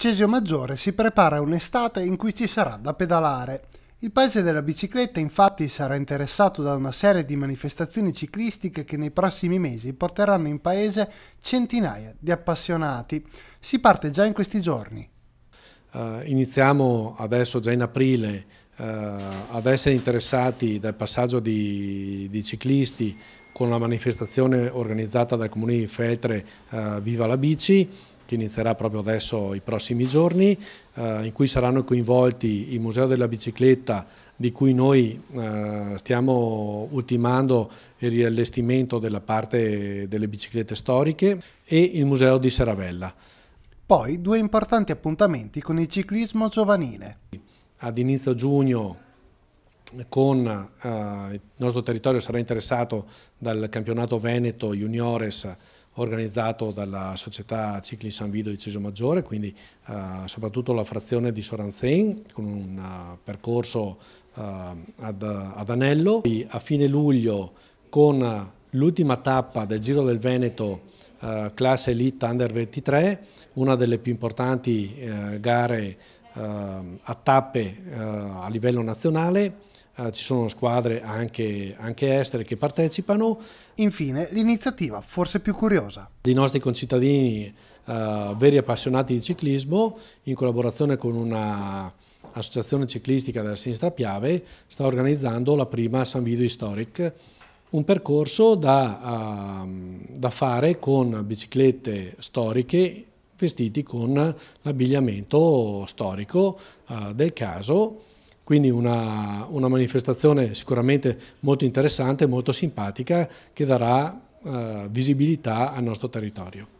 Cesio Maggiore si prepara un'estate in cui ci sarà da pedalare. Il paese della bicicletta infatti sarà interessato da una serie di manifestazioni ciclistiche che nei prossimi mesi porteranno in paese centinaia di appassionati. Si parte già in questi giorni. Uh, iniziamo adesso già in aprile uh, ad essere interessati dal passaggio di, di ciclisti con la manifestazione organizzata dal comune di Feltre uh, Viva la Bici che inizierà proprio adesso i prossimi giorni, eh, in cui saranno coinvolti il Museo della Bicicletta di cui noi eh, stiamo ultimando il riallestimento della parte delle biciclette storiche e il Museo di Seravella. Poi due importanti appuntamenti con il ciclismo giovanile. Ad inizio giugno con eh, il nostro territorio sarà interessato dal campionato Veneto Juniores organizzato dalla società Cicli San Vido di Ceso Maggiore, quindi eh, soprattutto la frazione di Soranzen con un uh, percorso uh, ad, ad, anello. Poi a fine luglio con l'ultima tappa del Giro del Veneto eh, classe Elite Under 23, una delle più importanti gare a tappe a livello nazionale, eh, ci sono squadre anche, anche estere che partecipano. Infine l'iniziativa forse più curiosa. Dei nostri concittadini eh, veri appassionati di ciclismo in collaborazione con un'associazione ciclistica della sinistra Piave sta organizzando la prima San Vito Historic un percorso da, uh, da, fare con biciclette storiche vestiti con l'abbigliamento storico uh, del caso quindi una, una manifestazione sicuramente molto interessante, molto simpatica, che darà eh, visibilità al nostro territorio.